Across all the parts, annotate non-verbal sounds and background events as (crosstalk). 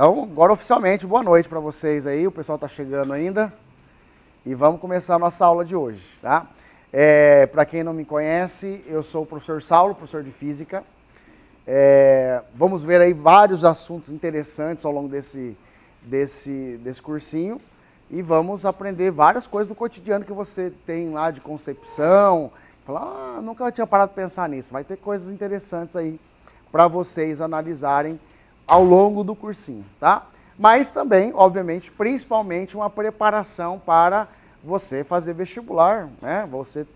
Então, agora oficialmente, boa noite para vocês aí. O pessoal está chegando ainda. E vamos começar a nossa aula de hoje, tá? É, para quem não me conhece, eu sou o professor Saulo, professor de Física. É, vamos ver aí vários assuntos interessantes ao longo desse, desse, desse cursinho. E vamos aprender várias coisas do cotidiano que você tem lá de concepção. Falar, ah, nunca tinha parado de pensar nisso. Vai ter coisas interessantes aí para vocês analisarem ao longo do cursinho, tá? Mas também, obviamente, principalmente uma preparação para você fazer vestibular, né? Você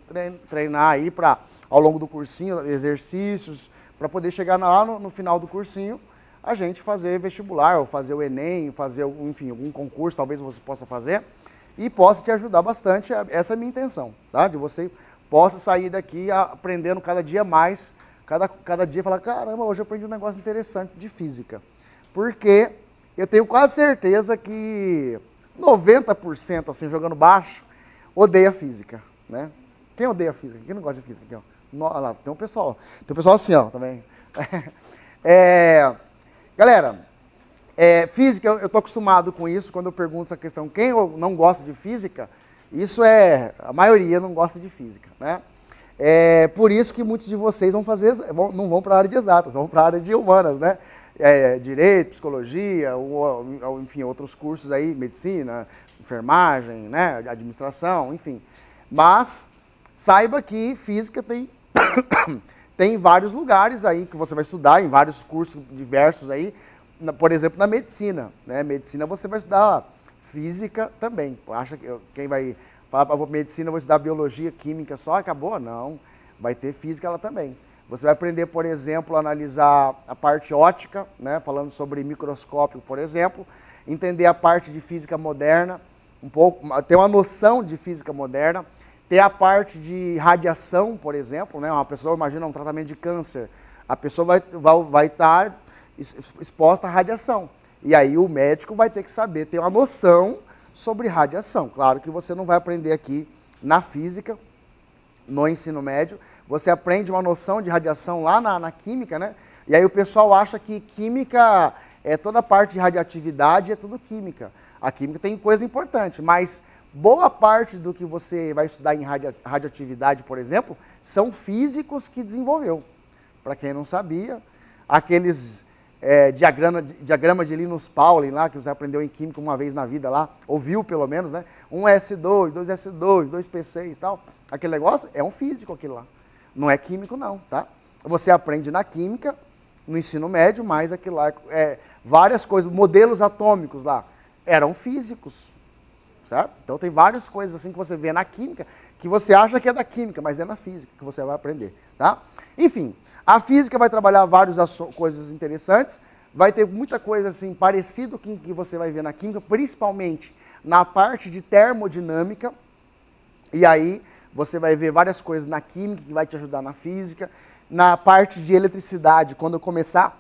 treinar aí para ao longo do cursinho exercícios para poder chegar lá no, no, final do cursinho a gente fazer vestibular ou fazer o Enem, fazer enfim algum concurso talvez você possa fazer e possa te ajudar bastante. Essa é a minha intenção, tá? De você possa sair daqui aprendendo cada dia mais Cada, cada dia falar, caramba, hoje eu aprendi um negócio interessante de física. Porque eu tenho quase certeza que 90%, assim, jogando baixo, odeia física, né? Quem odeia física? Quem não gosta de física? Aqui, ó. No, lá, tem um pessoal. Tem um pessoal assim, ó, também. (laughs) É, galera, é, física, eu estou acostumado com isso, quando eu pergunto essa questão, quem não gosta de física, isso é, a maioria não gosta de física, né? É por isso que muitos de vocês vão fazer, não vão para a área de exatas, vão para a área de humanas, né? É, é direito, psicologia, ou, enfim, outros cursos aí, medicina, enfermagem, né? administração, enfim. Mas saiba que física tem, (coughs) tem vários lugares aí que você vai estudar, em vários cursos diversos aí, por exemplo, na medicina. Né? Medicina você vai estudar física também. Acha que quem vai fala para medicina, vou estudar biologia, química só, acabou? Não. Vai ter física ela também. Você vai aprender, por exemplo, a analisar a parte ótica, né, falando sobre microscópio, por exemplo, entender a parte de física moderna, um pouco, ter uma noção de física moderna, ter a parte de radiação, por exemplo, né, uma pessoa imagina um tratamento de câncer, a pessoa vai estar vai, vai tá exposta à radiação. E aí o médico vai ter que saber, ter uma noção sobre radiação. Claro que você não vai aprender aqui na física, no ensino médio, você aprende uma noção de radiação lá na, na química, né? E aí o pessoal acha que química é toda a parte de radioatividade, é tudo química. A química tem coisa importante, mas boa parte do que você vai estudar em radioatividade, por exemplo, são físicos que desenvolveu. Para quem não sabia, aqueles é, diagrama, diagrama de Linus Pauling lá, que você aprendeu em química uma vez na vida lá, ouviu pelo menos, né? Um S2, dois S2, dois P6 e tal. Aquele negócio é um físico aquilo lá. Não é químico não, tá? Você aprende na química, no ensino médio, mas aquilo lá, é, várias coisas, modelos atômicos lá, eram físicos certo? Então tem várias coisas assim que você vê na química que você acha que é da química, mas é na física que você vai aprender, tá? Enfim, a física vai trabalhar várias coisas interessantes, vai ter muita coisa assim parecida com o que você vai ver na química, principalmente na parte de termodinâmica. E aí você vai ver várias coisas na química que vai te ajudar na física, na parte de eletricidade, quando eu começar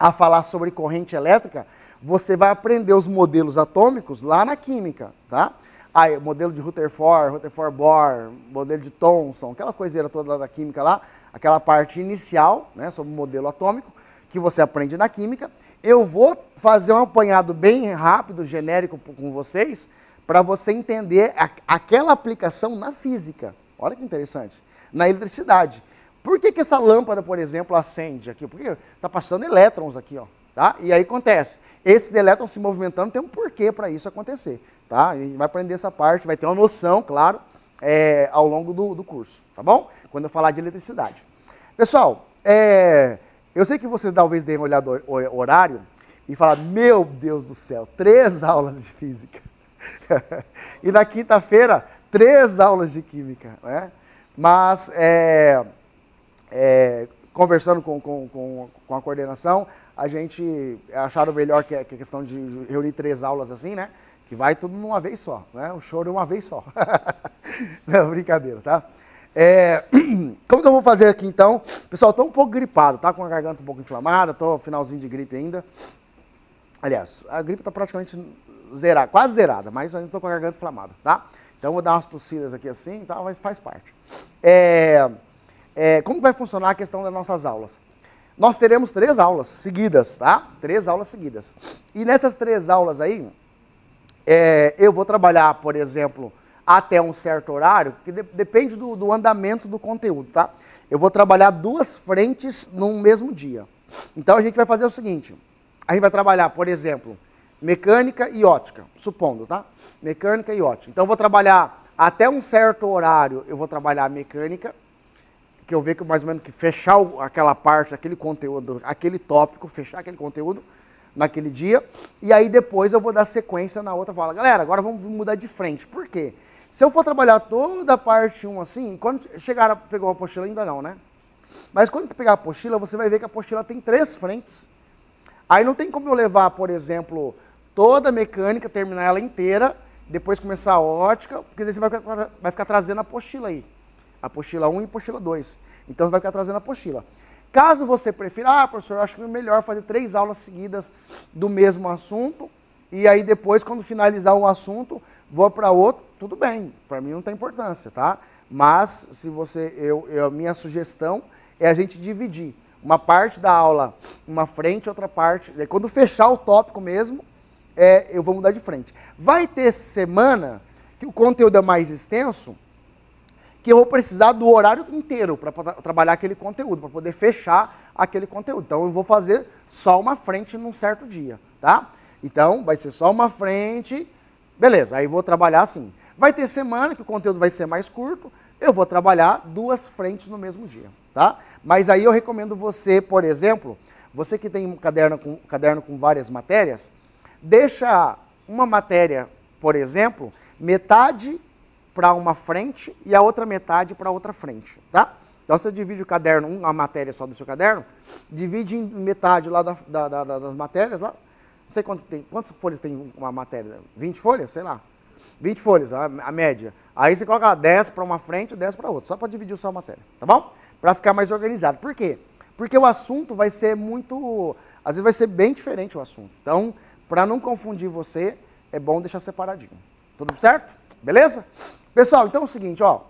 a falar sobre corrente elétrica, você vai aprender os modelos atômicos lá na química, tá? Aí, modelo de Rutherford, Rutherford-Bohr, modelo de Thomson, aquela coiseira toda da química lá, aquela parte inicial, né, sobre o modelo atômico, que você aprende na química. Eu vou fazer um apanhado bem rápido, genérico com vocês, para você entender a, aquela aplicação na física. Olha que interessante. Na eletricidade. Por que, que essa lâmpada, por exemplo, acende aqui? Porque está passando elétrons aqui, ó. Tá? E aí acontece. Esses elétrons se movimentando tem um porquê para isso acontecer. Tá? A gente vai aprender essa parte, vai ter uma noção, claro, é, ao longo do, do curso, tá bom? Quando eu falar de eletricidade. Pessoal, é, eu sei que você talvez dê um olhado horário e falar, meu Deus do céu, três (laughs) aulas de física. (laughs) e na quinta-feira, três aulas de química. Né? Mas, é, é, conversando com, com, com, com a coordenação, a gente é, acharam melhor que a questão de reunir três aulas assim, né? Que vai tudo numa vez só, né? O choro é uma vez só. (laughs) Não, brincadeira, tá? É, (clears throat) como que eu vou fazer aqui então? Pessoal, estou um pouco gripado, tá? Com a garganta um pouco inflamada, estou finalzinho de gripe ainda. Aliás, a gripe está praticamente zerada, quase zerada, mas ainda estou com a garganta inflamada, tá? Então vou dar umas tossidas aqui assim, tá? mas faz parte. É, é, como que vai funcionar a questão das nossas aulas? nós teremos três aulas seguidas, tá? Três aulas seguidas. E nessas três aulas aí, é, eu vou trabalhar, por exemplo, até um certo horário, que de depende do, do, andamento do conteúdo, tá? Eu vou trabalhar duas frentes num mesmo dia. Então a gente vai fazer o seguinte: a gente vai trabalhar, por exemplo, mecânica e ótica, supondo, tá? Mecânica e ótica. Então eu vou trabalhar até um certo horário, eu vou trabalhar mecânica que eu vejo que mais ou menos que fechar aquela parte, aquele conteúdo, aquele tópico, fechar aquele conteúdo naquele dia. E aí depois eu vou dar sequência na outra fala. Galera, agora vamos mudar de frente. Por quê? Se eu for trabalhar toda a parte 1 assim, quando chegar a pegar a apostila, ainda não, né? Mas quando pegar a apostila, você vai ver que a apostila tem três frentes. Aí não tem como eu levar, por exemplo, toda a mecânica, terminar ela inteira, depois começar a ótica, porque daí você vai ficar, vai ficar trazendo a apostila aí apostila 1 e apostila 2. Então vai ficar trazendo a apostila. Caso você prefira, ah, professor, eu acho que é melhor fazer três aulas seguidas do mesmo assunto, e aí depois, quando finalizar um assunto, vou para outro, tudo bem, para mim não tem importância, tá? Mas se você, eu, eu, a minha sugestão é a gente dividir uma parte da aula, uma frente, outra parte. Né, quando fechar o tópico mesmo, é, eu vou mudar de frente. Vai ter semana que o conteúdo é mais extenso, que eu vou precisar do horário inteiro para trabalhar aquele conteúdo, para poder fechar aquele conteúdo. Então, eu vou fazer só uma frente num certo dia, tá? Então, vai ser só uma frente, beleza, aí vou trabalhar assim. Vai ter semana que o conteúdo vai ser mais curto, eu vou trabalhar duas frentes no mesmo dia, tá? Mas aí eu recomendo você, por exemplo, você que tem um caderno com, caderno com várias matérias, deixa uma matéria, por exemplo, metade para uma frente e a outra metade para outra frente, tá? Então você divide o caderno, uma matéria só do seu caderno, divide em metade lá da, da, da, das matérias lá. Não sei quanto tem, quantas folhas tem uma matéria? 20 folhas? Sei lá. 20 folhas, a, a média. Aí você coloca 10 para uma frente e 10 para outra, só para dividir só a matéria, tá bom? Para ficar mais organizado. Por quê? Porque o assunto vai ser muito. Às vezes vai ser bem diferente o assunto. Então, para não confundir você, é bom deixar separadinho. Tudo certo? Beleza? Pessoal, então é o seguinte, ó.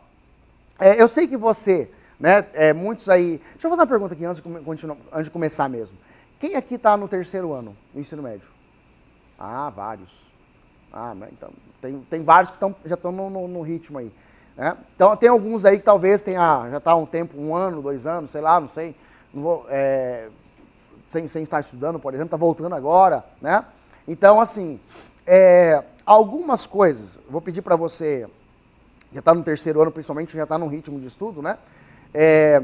É, eu sei que você, né, é, muitos aí... Deixa eu fazer uma pergunta aqui antes de, continuar, antes de começar mesmo. Quem aqui está no terceiro ano do ensino médio? Ah, vários. Ah, então, tem, tem vários que tão, já estão no, no, no, ritmo aí. Né? Então, tem alguns aí que talvez tenha, ah, já está há um tempo, um ano, dois anos, sei lá, não sei, não vou, é, sem, sem estar estudando, por exemplo, está voltando agora, né? Então, assim, é, algumas coisas, vou pedir para você já está no terceiro ano, principalmente, já está num ritmo de estudo, né? É,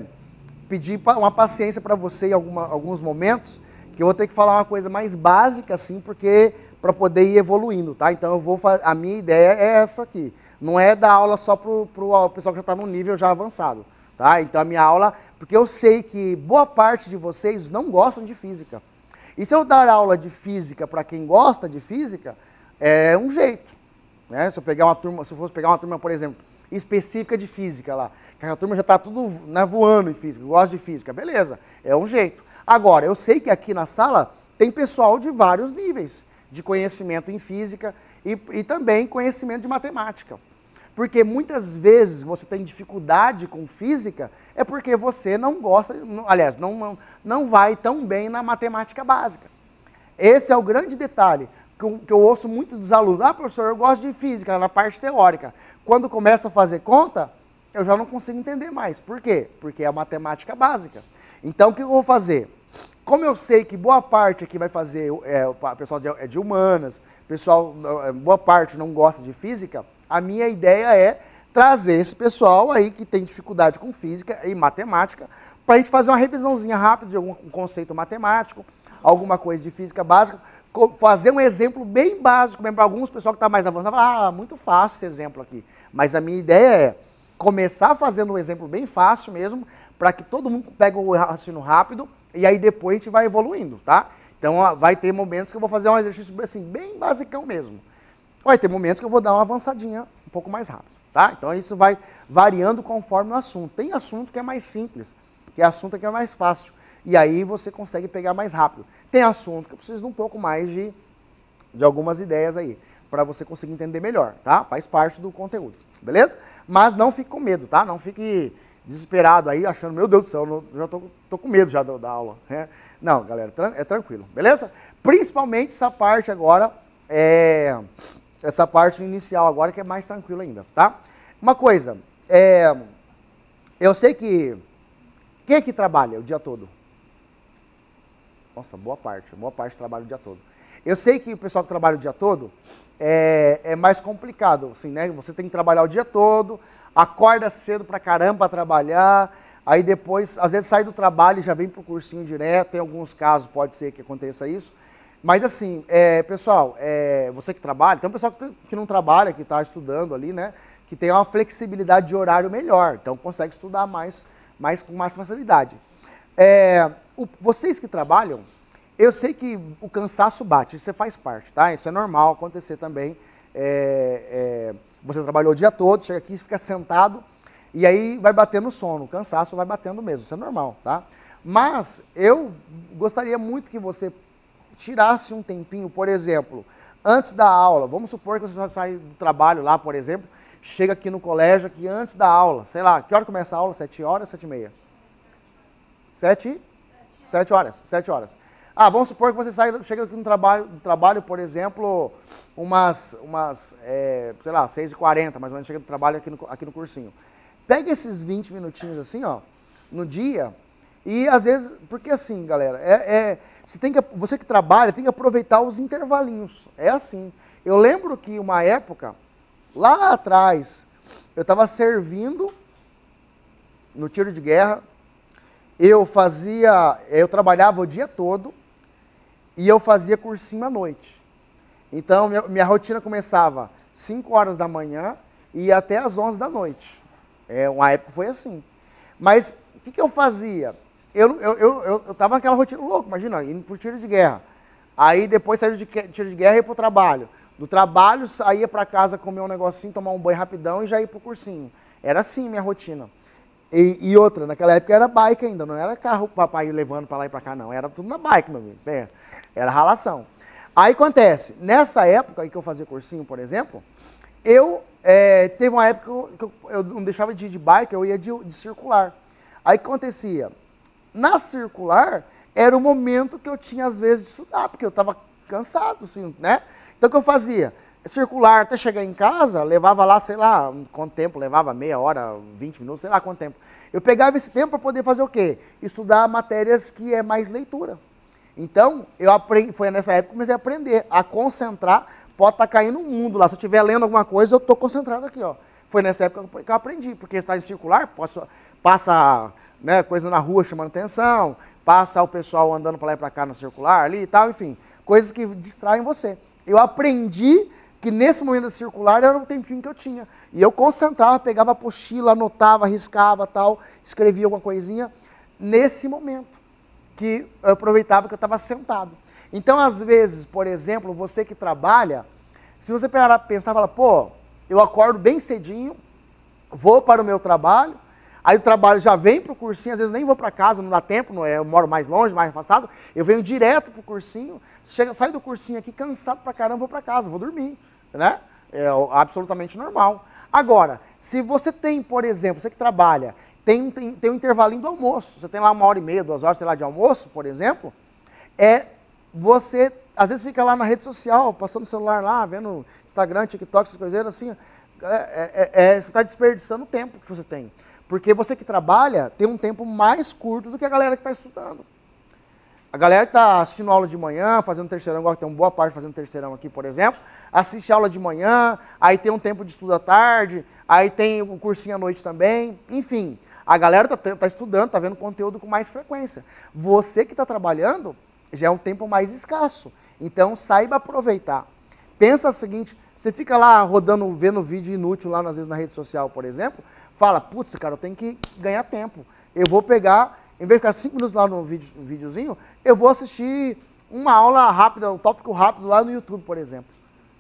pedir uma paciência para você em alguma, alguns momentos, que eu vou ter que falar uma coisa mais básica, assim, porque para poder ir evoluindo, tá? Então eu vou a minha ideia é essa aqui. Não é dar aula só para o pessoal que já está no nível já avançado, tá? Então a minha aula, porque eu sei que boa parte de vocês não gostam de física. E se eu dar aula de física para quem gosta de física, é um jeito. Né? Se eu pegar uma turma, se eu fosse pegar uma turma, por exemplo, específica de física lá, que a turma já está tudo né, voando em física, gosta de física, beleza, é um jeito. Agora, eu sei que aqui na sala tem pessoal de vários níveis de conhecimento em física e, e também conhecimento de matemática. Porque muitas vezes você tem dificuldade com física é porque você não gosta, aliás, não, não vai tão bem na matemática básica. Esse é o grande detalhe que eu, que eu ouço muito dos alunos. Ah, professor, eu gosto de física, na parte teórica. Quando começa a fazer conta, eu já não consigo entender mais. Por quê? Porque é a matemática básica. Então, o que eu vou fazer? Como eu sei que boa parte aqui vai fazer, é, o pessoal de, é de humanas, pessoal, é, boa parte não gosta de física, a minha ideia é trazer esse pessoal aí que tem dificuldade com física e matemática para a gente fazer uma revisãozinha rápida de algum conceito matemático, alguma coisa de física básica, fazer um exemplo bem básico, mesmo para alguns pessoal que está mais avançado, fala, ah, muito fácil esse exemplo aqui. Mas a minha ideia é começar fazendo um exemplo bem fácil mesmo, para que todo mundo pegue o raciocínio rápido e aí depois a gente vai evoluindo, tá? Então vai ter momentos que eu vou fazer um exercício assim, bem basicão mesmo. Vai ter momentos que eu vou dar uma avançadinha um pouco mais rápido, tá? Então isso vai variando conforme o assunto. Tem assunto que é mais simples, tem é assunto que é mais fácil. E aí você consegue pegar mais rápido. Tem assunto que precisa de um pouco mais de, de algumas ideias aí, para você conseguir entender melhor, tá? Faz parte do conteúdo, beleza? Mas não fique com medo, tá? Não fique desesperado aí, achando, meu Deus do céu, já tô, tô com medo já da, da aula. Né? Não, galera, tran é tranquilo, beleza? Principalmente essa parte agora, é, essa parte inicial agora que é mais tranquila ainda, tá? Uma coisa, é, eu sei que, quem é que trabalha o dia todo? Nossa, boa parte. Boa parte trabalha o dia todo. Eu sei que o pessoal que trabalha o dia todo é, é mais complicado, assim, né? Você tem que trabalhar o dia todo, acorda cedo pra caramba pra trabalhar, aí depois, às vezes sai do trabalho e já vem pro cursinho direto, em alguns casos pode ser que aconteça isso. Mas assim, é, pessoal, é, você que trabalha, tem um pessoal que, que não trabalha, que está estudando ali, né? Que tem uma flexibilidade de horário melhor, então consegue estudar mais, mais com mais facilidade. É, o, vocês que trabalham, eu sei que o cansaço bate, isso faz parte, tá? Isso é normal acontecer também. É, é, você trabalhou o dia todo, chega aqui, fica sentado, e aí vai batendo sono, o cansaço vai batendo mesmo, isso é normal, tá? Mas eu gostaria muito que você tirasse um tempinho, por exemplo, antes da aula, vamos supor que você sai do trabalho lá, por exemplo, chega aqui no colégio aqui antes da aula, sei lá, que hora começa a aula? Sete horas, sete e meia? Sete Sete horas, sete horas. Ah, vamos supor que você sai, chega aqui no trabalho, do trabalho, por exemplo, umas, umas é, sei lá, 6h40, mais ou menos, chega do trabalho aqui no, aqui no cursinho. Pega esses 20 minutinhos assim, ó, no dia, e às vezes, porque assim, galera, é, é, você, tem que, você que trabalha tem que aproveitar os intervalinhos. É assim. Eu lembro que uma época, lá atrás, eu estava servindo no tiro de guerra, eu fazia, eu trabalhava o dia todo e eu fazia cursinho à noite. Então, minha, minha rotina começava 5 horas da manhã e ia até às 11 da noite. É, uma época foi assim. Mas o que, que, eu fazia? Eu estava eu, eu, eu naquela rotina louca, imagina, indo para tiro de guerra. Aí depois saía de tiro de guerra e ia para o trabalho. Do trabalho saía para casa comer um negocinho, tomar um banho rapidão e já ia para o cursinho. Era assim minha rotina. E, e, outra, naquela época era bike ainda, não era carro o papai levando para lá e para cá, não. Era tudo na bike, meu amigo. era ralação. Aí acontece, nessa época em que eu fazia cursinho, por exemplo, eu é, teve uma época que eu, eu não deixava de ir de bike, eu ia de, de circular. Aí acontecia? Na circular era o momento que eu tinha, às vezes, de estudar, porque eu estava cansado, assim, né? Então o que eu fazia? circular até chegar em casa, levava lá, sei lá, quanto tempo, levava meia hora, 20 minutos, sei lá quanto tempo. Eu pegava esse tempo para poder fazer o quê? Estudar matérias que é mais leitura. Então, eu aprendi, foi nessa época que comecei a aprender a concentrar, pode estar tá caindo um mundo lá. Se eu estiver lendo alguma coisa, eu estou concentrado aqui, ó. Foi nessa época que eu aprendi, porque está em circular, posso, passa né, coisa na rua chamando atenção, passa o pessoal andando para lá e para cá no circular ali e tal, enfim, coisas que distraem você. Eu aprendi que nesse momento circular era um tempinho que eu tinha. E eu concentrava, pegava a pochila, anotava, riscava tal, escrevia alguma coisinha, nesse momento, que eu aproveitava que eu estava sentado. Então, às vezes, por exemplo, você que trabalha, se você pensar, fala, pô, eu acordo bem cedinho, vou para o meu trabalho, Aí o trabalho já vem para o cursinho, às vezes nem vou para casa, não dá tempo, não é, eu moro mais longe, mais afastado. Eu venho direto para o cursinho, chego, saio do cursinho aqui cansado para caramba, vou para casa, vou dormir. Né? É absolutamente normal. Agora, se você tem, por exemplo, você que trabalha, tem, tem, tem um intervalinho do almoço, você tem lá uma hora e meia, duas horas, sei lá, de almoço, por exemplo, é você, às vezes fica lá na rede social, passando o celular lá, vendo Instagram, TikTok, essas coisas assim, é, é, é, é você está desperdiçando o tempo que você tem. Porque você que trabalha tem um tempo mais curto do que a galera que está estudando. A galera que está assistindo aula de manhã, fazendo terceirão, agora tem uma boa parte fazendo terceirão aqui, por exemplo, assiste aula de manhã, aí tem um tempo de estudo à tarde, aí tem o um cursinho à noite também, enfim. A galera está tá estudando, está vendo conteúdo com mais frequência. Você que está trabalhando, já é um tempo mais escasso. Então, saiba aproveitar. Pensa o seguinte, você fica lá rodando, vendo vídeo inútil lá, às vezes, na rede social, por exemplo, fala, putz, cara, eu tenho que ganhar tempo. Eu vou pegar, em vez de ficar cinco minutos lá no vídeo, no videozinho, eu vou assistir uma aula rápida, um tópico rápido lá no YouTube, por exemplo.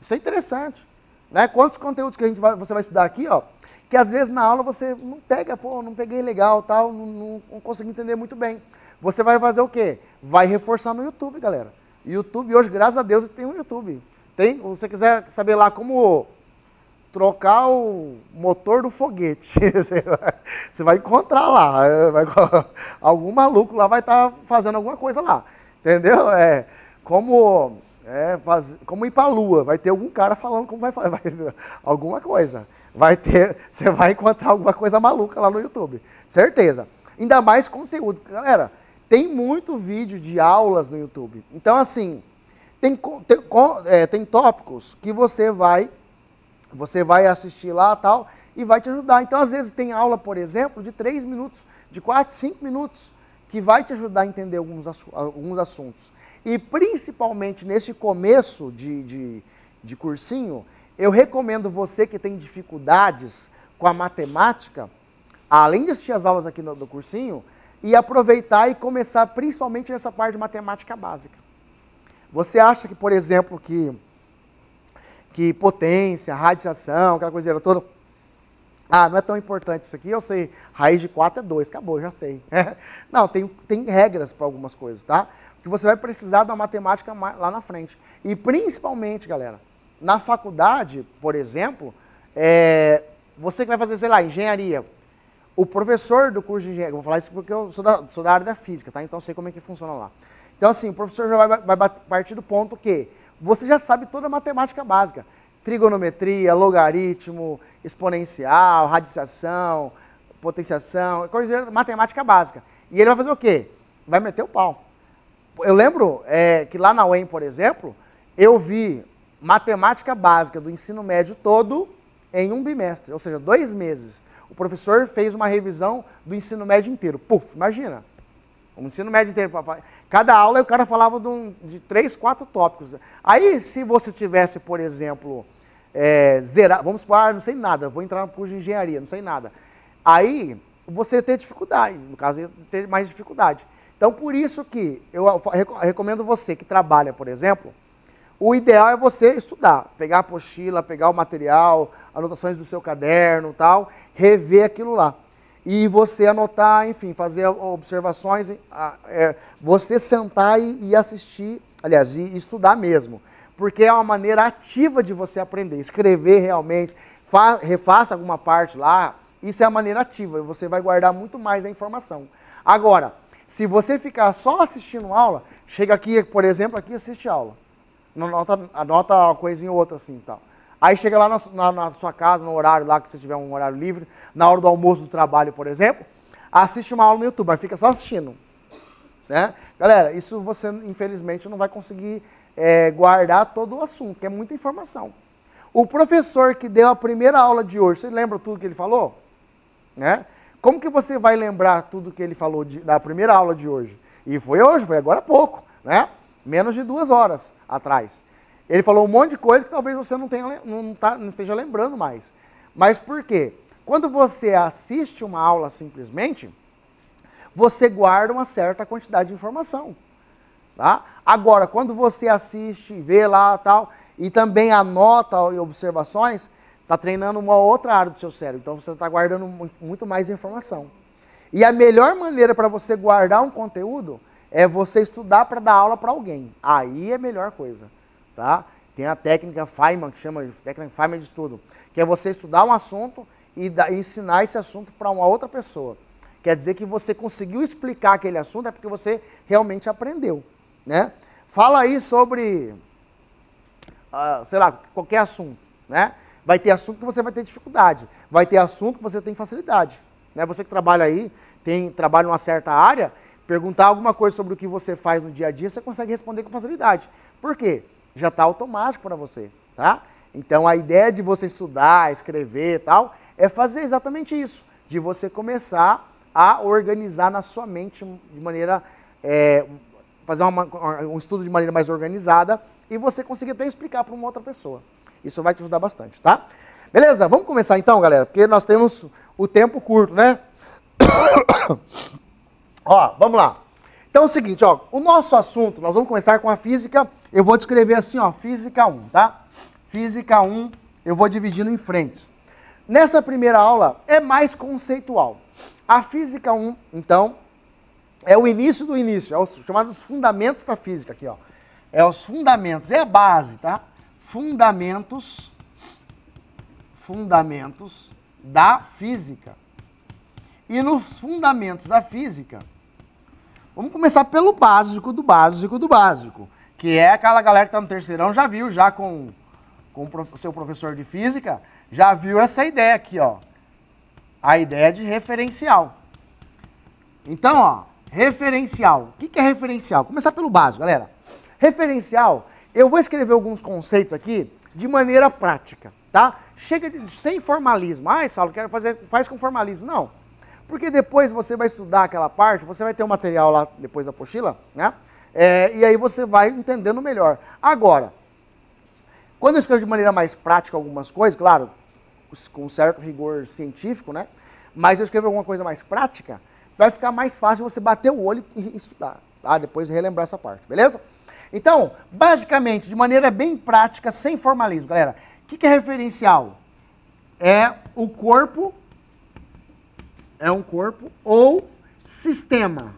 Isso é interessante. Né? Quantos conteúdos que a gente vai, você vai estudar aqui, ó, que às vezes na aula você não pega, pô, não peguei legal, tal, não, não, não consegui entender muito bem. Você vai fazer o quê? Vai reforçar no YouTube, galera. YouTube hoje, graças a Deus, tem um YouTube. Tem, você quiser saber lá como trocar o motor do foguete, (laughs) você vai, você vai encontrar lá. É, vai, algum maluco lá vai estar tá fazendo alguma coisa lá. Entendeu? É, como, é, faz, como ir para a lua, vai ter algum cara falando como vai fazer (laughs) alguma coisa. Vai ter, (laughs) você vai encontrar alguma coisa maluca lá no YouTube, certeza. Ainda mais conteúdo, galera. Tem muito vídeo de aulas no YouTube. Então assim, tem, tem, é, tem tópicos que você vai, você vai assistir lá tal e vai te ajudar. Então, às vezes, tem aula, por exemplo, de 3 minutos, de 4, 5 minutos, que vai te ajudar a entender alguns, alguns assuntos. E principalmente nesse começo de, de, de cursinho, eu recomendo você que tem dificuldades com a matemática, além de assistir as aulas aqui no, do cursinho, e aproveitar e começar principalmente nessa parte de matemática básica. Você acha que, por exemplo, que, que potência, radiação, aquela coisa toda. Ah, não é tão importante isso aqui, eu sei. Raiz de 4 é 2, acabou, já sei. (laughs) não, tem, tem regras para algumas coisas, tá? Que você vai precisar da matemática lá na frente. E principalmente, galera, na faculdade, por exemplo, é, você que vai fazer, sei lá, engenharia, o professor do curso de engenharia, vou falar isso porque eu sou da, sou da área da física, tá? Então sei como é que funciona lá. Então, assim, o professor já vai, vai partir do ponto que você já sabe toda a matemática básica. Trigonometria, logaritmo, exponencial, radiciação, potenciação, coisa matemática básica. E ele vai fazer o quê? Vai meter o pau. Eu lembro é, que lá na UEM, por exemplo, eu vi matemática básica do ensino médio todo em um bimestre, ou seja, dois meses. O professor fez uma revisão do ensino médio inteiro. Puf, imagina. O ensino médio inteiro. Cada aula o cara falava de, um, de três, quatro tópicos. Aí, se você tivesse, por exemplo, é, zerar, vamos supor, ah, não sei nada, vou entrar no curso de engenharia, não sei nada. Aí, você ia ter dificuldade, no caso, ia ter mais dificuldade. Então, por isso que eu recomendo você que trabalha, por exemplo, o ideal é você estudar, pegar a apostila, pegar o material, anotações do seu caderno tal, rever aquilo lá e você anotar, enfim, fazer observações, é, você sentar e, e assistir, aliás, e estudar mesmo. Porque é uma maneira ativa de você aprender, escrever realmente, refaça alguma parte lá, isso é a maneira ativa, você vai guardar muito mais a informação. Agora, se você ficar só assistindo aula, chega aqui, por exemplo, aqui assiste aula. Anota, anota uma coisinha ou outra assim e tal. Aí chega lá na, na, na, sua casa, no horário lá que você tiver um horário livre, na hora do almoço do trabalho, por exemplo, assiste uma aula no YouTube, mas fica só assistindo. Né? Galera, isso você infelizmente não vai conseguir é, guardar todo o assunto, que é muita informação. O professor que deu a primeira aula de hoje, você lembra tudo que ele falou? Né? Como que você vai lembrar tudo que ele falou de, da primeira aula de hoje? E foi hoje, foi agora há pouco, né? Menos de duas horas atrás. Ele falou um monte de coisa que talvez você não, tenha, não, tá, não esteja lembrando mais. Mas por quê? Quando você assiste uma aula simplesmente, você guarda uma certa quantidade de informação. Tá? Agora, quando você assiste, vê lá tal, e também anota e observações, está treinando uma outra área do seu cérebro. Então você está guardando muito mais informação. E a melhor maneira para você guardar um conteúdo é você estudar para dar aula para alguém. Aí é a melhor coisa tá? Tem a técnica Feynman, que chama técnica Feynman de estudo, que é você estudar um assunto e ensinar esse assunto para uma outra pessoa. Quer dizer que você conseguiu explicar aquele assunto é porque você realmente aprendeu, né? Fala aí sobre, uh, sei lá, qualquer assunto, né? Vai ter assunto que você vai ter dificuldade, vai ter assunto que você tem facilidade, né? Você que trabalha aí, tem trabalha em uma certa área, perguntar alguma coisa sobre o que você faz no dia a dia, você consegue responder com facilidade. Por quê? já está automático para você, tá? Então a ideia de você estudar, escrever e tal, é fazer exatamente isso, de você começar a organizar na sua mente de maneira, é, fazer uma, um estudo de maneira mais organizada e você conseguir até explicar para uma outra pessoa. Isso vai te ajudar bastante, tá? Beleza, vamos começar então, galera, porque nós temos o tempo curto, né? (coughs) ó, vamos lá. Então é o seguinte, ó, o nosso assunto, nós vamos começar com a física eu vou descrever assim, ó, física 1, tá? Física 1, eu vou dividindo em frentes. Nessa primeira aula é mais conceitual. A física 1, então, é o início do início, é o chamado os fundamentos da física aqui, ó. É os fundamentos, é a base, tá? Fundamentos fundamentos da física. E nos fundamentos da física, vamos começar pelo básico do básico do básico que é aquela galera que está no terceirão, já viu, já com, com o seu professor de física, já viu essa ideia aqui, ó. A ideia de referencial. Então, ó, referencial. O que, é referencial? começar pelo básico, galera. Referencial, eu vou escrever alguns conceitos aqui de maneira prática, tá? Chega de, sem formalismo. Ah, Saulo, quero fazer, faz com formalismo. Não. Porque depois você vai estudar aquela parte, você vai ter o um material lá depois da apostila, né? É, e aí você vai entendendo melhor. Agora, quando eu escrevo de maneira mais prática algumas coisas, claro, com certo rigor científico, né? Mas eu escrevo alguma coisa mais prática, vai ficar mais fácil você bater o olho e estudar. Tá? Depois relembrar essa parte, beleza? Então, basicamente, de maneira bem prática, sem formalismo, galera, o que, que é referencial? É o corpo, é um corpo ou sistema.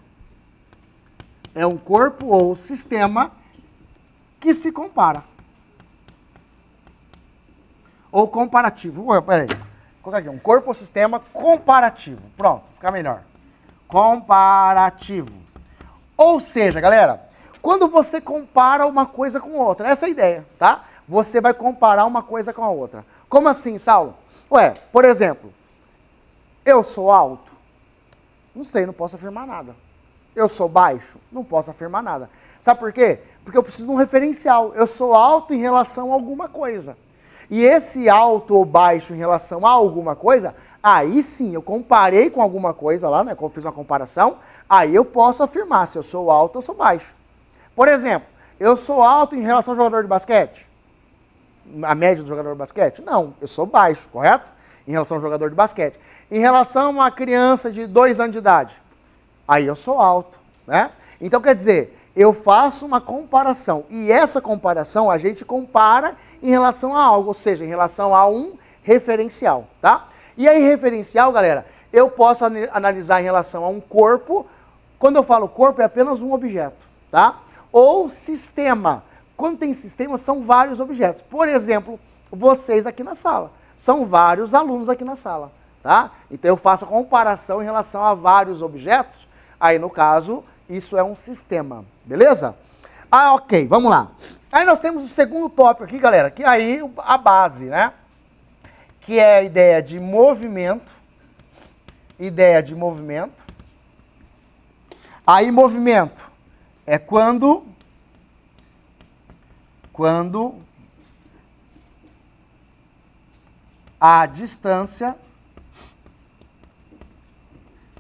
É um corpo ou sistema que se compara. Ou comparativo. Ué, peraí. Vou colocar aqui, um corpo ou sistema comparativo. Pronto, fica melhor. Comparativo. Ou seja, galera, quando você compara uma coisa com outra, essa é a ideia, tá? Você vai comparar uma coisa com a outra. Como assim, Saulo? Ué, por exemplo, eu sou alto? Não sei, não posso afirmar nada. Eu sou baixo? Não posso afirmar nada. Sabe por quê? Porque eu preciso de um referencial. Eu sou alto em relação a alguma coisa. E esse alto ou baixo em relação a alguma coisa, aí sim, eu comparei com alguma coisa lá, né? Quando fiz uma comparação, aí eu posso afirmar se eu sou alto ou sou baixo. Por exemplo, eu sou alto em relação ao jogador de basquete? A média do jogador de basquete? Não, eu sou baixo, correto? Em relação ao jogador de basquete. Em relação a uma criança de dois anos de idade? aí eu sou alto, né? Então quer dizer, eu faço uma comparação e essa comparação a gente compara em relação a algo, ou seja, em relação a um referencial, tá? E aí referencial, galera, eu posso analisar em relação a um corpo. Quando eu falo corpo é apenas um objeto, tá? Ou sistema. Quando tem sistema são vários objetos. Por exemplo, vocês aqui na sala. São vários alunos aqui na sala, tá? Então eu faço a comparação em relação a vários objetos Aí, no caso, isso é um sistema, beleza? Ah, ok, vamos lá. Aí nós temos o segundo tópico aqui, galera, que aí a base, né? Que é a ideia de movimento, ideia de movimento. Aí movimento é quando quando a distância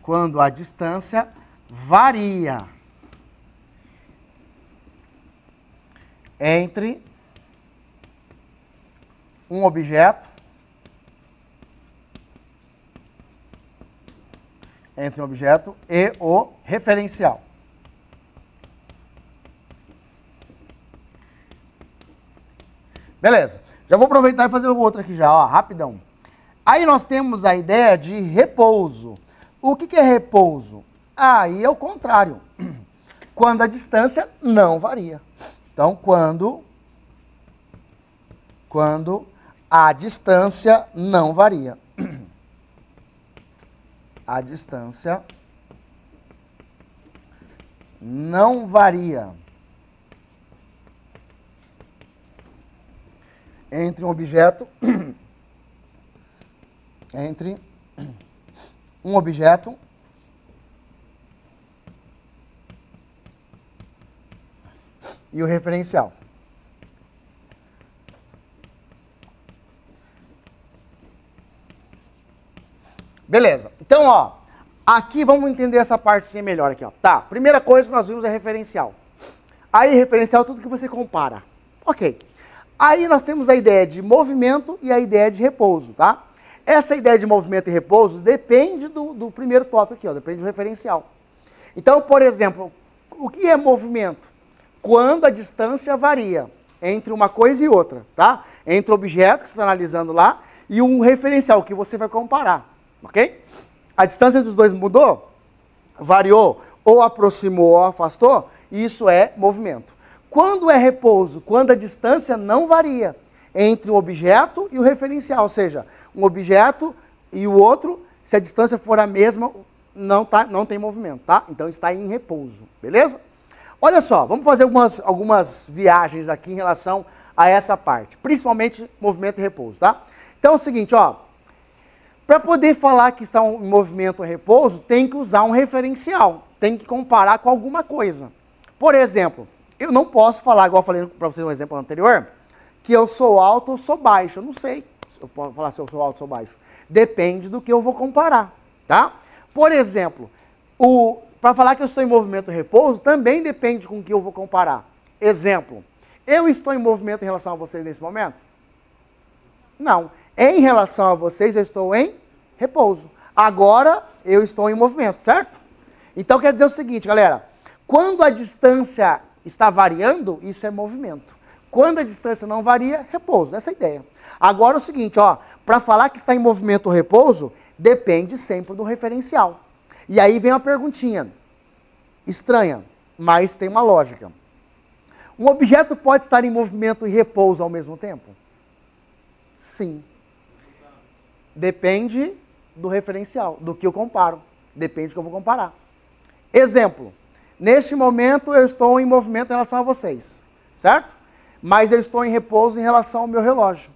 quando a distância varia entre um objeto entre um objeto e o referencial. Beleza. Já vou aproveitar e fazer o outro aqui já, ó, rapidão. Aí nós temos a ideia de repouso. O que, que é repouso? Aí é o contrário, (clears throat) quando a distância não varia. Então, quando, quando a distância não varia. (clears throat) A distância não varia entre um objeto (clears throat) entre um objeto e o referencial. Beleza. Então, ó, aqui vamos entender essa parte melhor aqui, ó. Tá, primeira coisa que nós vimos é referencial. Aí, referencial é tudo que você compara. Ok. Aí nós temos a ideia de movimento e a ideia de repouso, tá? Essa ideia de movimento e repouso depende do, do primeiro tópico aqui, ó, depende do referencial. Então, por exemplo, o que é movimento? quando a distância varia entre uma coisa e outra, tá? Entre o objeto que você está analisando lá e um referencial que você vai comparar, ok? A distância entre os dois mudou, variou, ou aproximou ou afastou, isso é movimento. Quando é repouso? Quando a distância não varia entre um objeto e o referencial, ou seja, um objeto e o outro, se a distância for a mesma, não, tá, não tem movimento, tá? Então está em repouso, beleza? Olha só, vamos fazer algumas, algumas viagens aqui em relação a essa parte, principalmente movimento e repouso, tá? Então é o seguinte, ó, para poder falar que está em movimento e repouso, tem que usar um referencial, tem que comparar com alguma coisa. Por exemplo, eu não posso falar, igual eu falei para vocês no exemplo anterior, que eu sou alto ou sou baixo, eu não sei eu posso falar se eu sou alto ou sou baixo. Depende do que eu vou comparar, tá? Por exemplo, o para falar que eu estou em movimento repouso, também depende com que eu vou comparar. Exemplo, eu estou em movimento em relação a vocês nesse momento? Não. Em relação a vocês, eu estou em repouso. Agora, eu estou em movimento, certo? Então, quer dizer o seguinte, galera. Quando a distância está variando, isso é movimento. Quando a distância não varia, repouso. Essa é a ideia. Agora, é o seguinte, ó. Para falar que está em movimento ou repouso, depende sempre do referencial. E aí vem uma perguntinha estranha, mas tem uma lógica. Um objeto pode estar em movimento e repouso ao mesmo tempo? Sim. Depende do referencial, do que eu comparo. Depende do que eu vou comparar. Exemplo. Neste momento eu estou em movimento em relação a vocês, certo? Mas eu estou em repouso em relação ao meu relógio.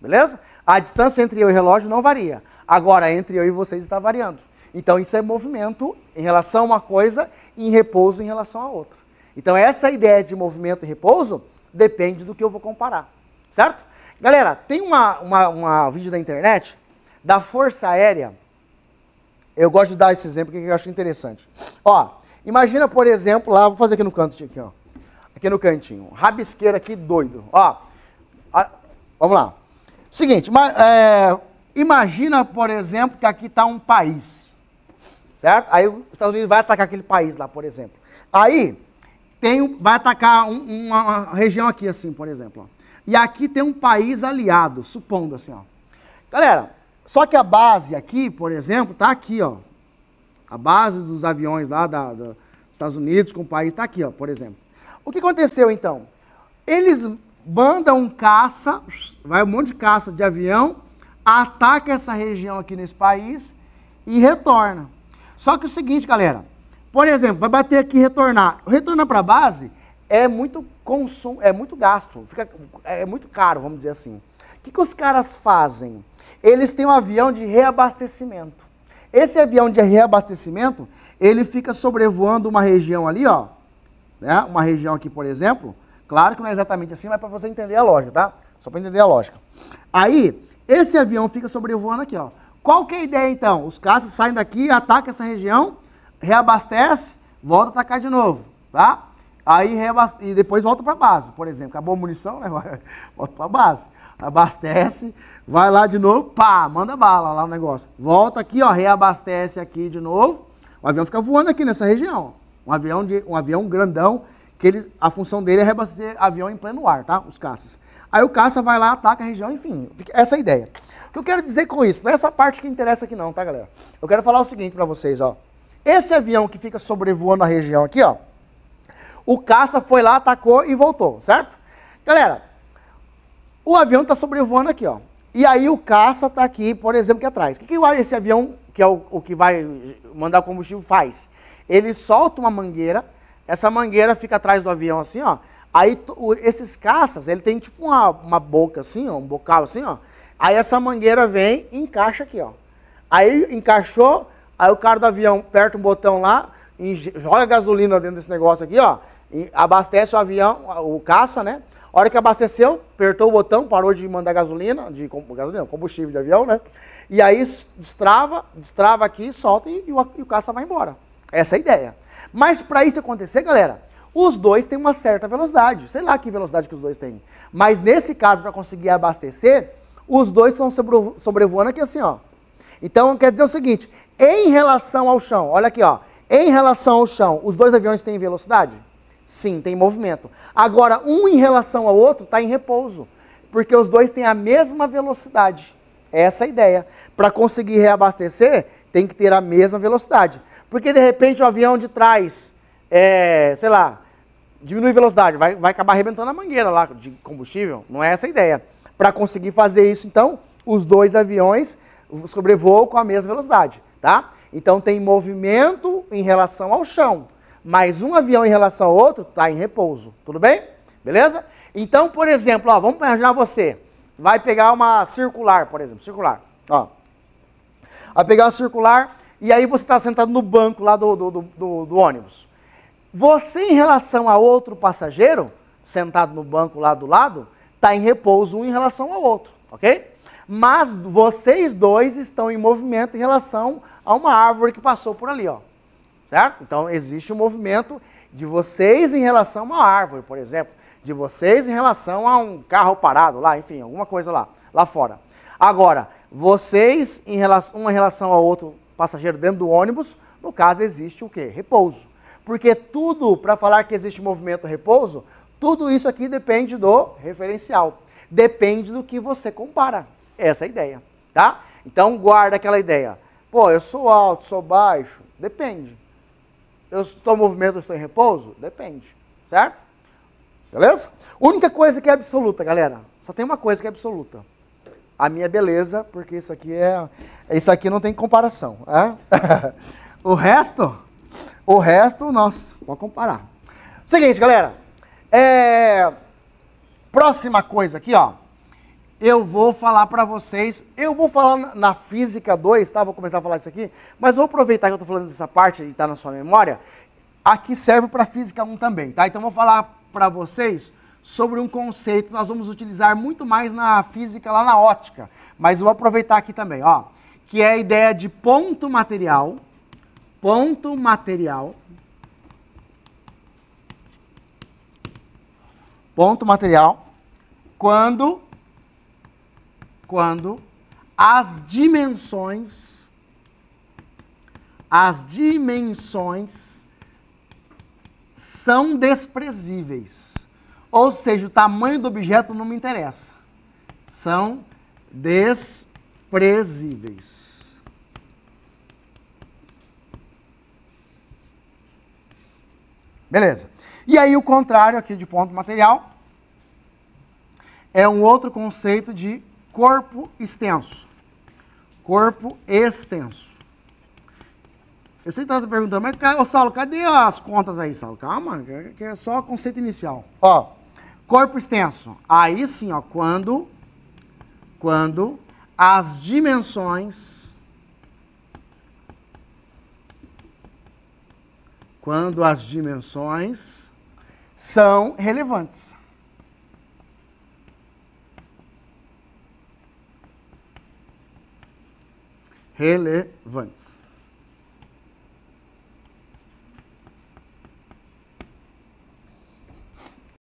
Beleza? A distância entre eu e o relógio não varia. Agora, entre eu e vocês está variando. Então, isso é movimento em relação a uma coisa e em repouso em relação a outra. Então, essa ideia de movimento e repouso depende do que eu vou comparar, certo? Galera, tem uma, uma, uma vídeo da internet da Força Aérea. Eu gosto de dar esse exemplo que eu acho interessante. Ó, imagina, por exemplo, lá, vou fazer aqui no canto, aqui, ó. Aqui no cantinho. Rabisqueira aqui, doido. Ó, a, vamos lá. Seguinte, ma, é, imagina, por exemplo, que aqui está um país certo? Aí os Estados Unidos vai atacar aquele país lá, por exemplo. Aí tem, vai atacar um, uma, região aqui, assim, por exemplo. Ó. E aqui tem um país aliado, supondo assim, ó. Galera, só que a base aqui, por exemplo, está aqui, ó. A base dos aviões lá da, da, dos Estados Unidos com o país está aqui, ó, por exemplo. O que aconteceu, então? Eles mandam um caça, vai um monte de caça de avião, ataca essa região aqui nesse país e retorna. Só que o seguinte, galera. Por exemplo, vai bater aqui e retornar. Retornar para a base é muito consumo, é muito gasto, fica, é muito caro, vamos dizer assim. O que, que os caras fazem? Eles têm um avião de reabastecimento. Esse avião de reabastecimento, ele fica sobrevoando uma região ali, ó. Né? Uma região aqui, por exemplo. Claro que não é exatamente assim, mas para você entender a lógica, tá? Só para entender a lógica. Aí, esse avião fica sobrevoando aqui, ó. Qual que é a ideia então? Os caças saem daqui, atacam essa região, reabastece, volta a atacar de novo, tá? Aí reabaste... e depois volta para a base, por exemplo. Acabou a munição, (laughs) né? volta para a base. Abastece, vai lá de novo, pá, manda bala lá no negócio. Volta aqui, ó, reabastece aqui de novo. O avião fica voando aqui nessa região. Um avião, de, um avião grandão, que ele, a função dele é reabastecer avião em pleno ar, tá? Os caças. Aí o caça vai lá, ataca a região, enfim. Essa é a ideia que eu quero dizer com isso? Não é essa parte que interessa aqui não, tá, galera? Eu quero falar o seguinte para vocês, ó. Esse avião que fica sobrevoando a região aqui, ó, o caça foi lá, atacou e voltou, certo? Galera, o avião está sobrevoando aqui, ó. E aí o caça está aqui, por exemplo, aqui atrás. O que, que esse avião, que é o, o que vai mandar o combustível, faz? Ele solta uma mangueira, essa mangueira fica atrás do avião assim, ó. Aí esses caças, ele tem tipo uma, uma boca assim, ó, um bocal assim, ó. Aí essa mangueira vem e encaixa aqui, ó. Aí encaixou, aí o cara do avião aperta um botão lá e joga gasolina dentro desse negócio aqui, ó. E abastece o avião, o caça, né? A hora que abasteceu, apertou o botão, parou de mandar gasolina, de gasolina, combustível de avião, né? E aí destrava, destrava aqui, solta e, e, o, e o caça vai embora. Essa é a ideia. Mas para isso acontecer, galera, os dois têm uma certa velocidade. Sei lá que velocidade que os dois têm. Mas nesse caso, para conseguir abastecer, os dois estão sobrevoando aqui assim, ó. Então quer dizer o seguinte: em relação ao chão, olha aqui, ó. Em relação ao chão, os dois aviões têm velocidade? Sim, tem movimento. Agora, um em relação ao outro está em repouso, porque os dois têm a mesma velocidade. Essa é a ideia. Para conseguir reabastecer, tem que ter a mesma velocidade. Porque de repente o avião de trás, é, sei lá, diminui velocidade, vai, vai acabar arrebentando a mangueira lá de combustível. Não é essa a ideia. Para conseguir fazer isso, então, os dois aviões sobrevoam com a mesma velocidade, tá? Então tem movimento em relação ao chão, mas um avião em relação ao outro está em repouso, tudo bem? Beleza? Então, por exemplo, ó, vamos imaginar você, vai pegar uma circular, por exemplo, circular, ó. Vai pegar uma circular e aí você está sentado no banco lá do, do, do, do ônibus. Você, em relação a outro passageiro, sentado no banco lá do lado, está em repouso um em relação ao outro, ok? Mas vocês dois estão em movimento em relação a uma árvore que passou por ali, ó. Certo? Então existe um movimento de vocês em relação a uma árvore, por exemplo, de vocês em relação a um carro parado lá, enfim, alguma coisa lá, lá fora. Agora, vocês em relação, uma relação a outro passageiro dentro do ônibus, no caso existe o quê? Repouso. Porque tudo para falar que existe movimento repouso, tudo isso aqui depende do referencial. Depende do que você compara. Essa é a ideia, tá? Então guarda aquela ideia. Pô, eu sou alto, sou baixo? Depende. Eu estou em movimento, estou em repouso? Depende, certo? Beleza? Única coisa que é absoluta, galera. Só tem uma coisa que é absoluta. A minha beleza, porque isso aqui é. Isso aqui não tem comparação. É? (laughs) o resto, o resto, nossa, pode comparar. Seguinte, galera. É... Próxima coisa aqui, ó. Eu vou falar para vocês, eu vou falar na física 2, tá? Vou começar a falar isso aqui, mas vou aproveitar que eu tô falando dessa parte e tá na sua memória. Aqui serve para física 1 também, tá? Então vou falar para vocês sobre um conceito que nós vamos utilizar muito mais na física lá na ótica, mas vou aproveitar aqui também, ó, que é a ideia de ponto material, ponto material ponto material, quando, quando as dimensões, as dimensões são desprezíveis. Ou seja, o tamanho do objeto não me interessa. São desprezíveis. Beleza. E aí o contrário aqui de ponto material é um outro conceito de corpo extenso. Corpo extenso. Eu sei que está perguntando, mas, ô, Saulo, cadê as contas aí, Saulo? Calma, que é só o conceito inicial. Ó, corpo extenso. Aí sim, ó, quando, quando as dimensões, quando as dimensões são relevantes. Relevantes.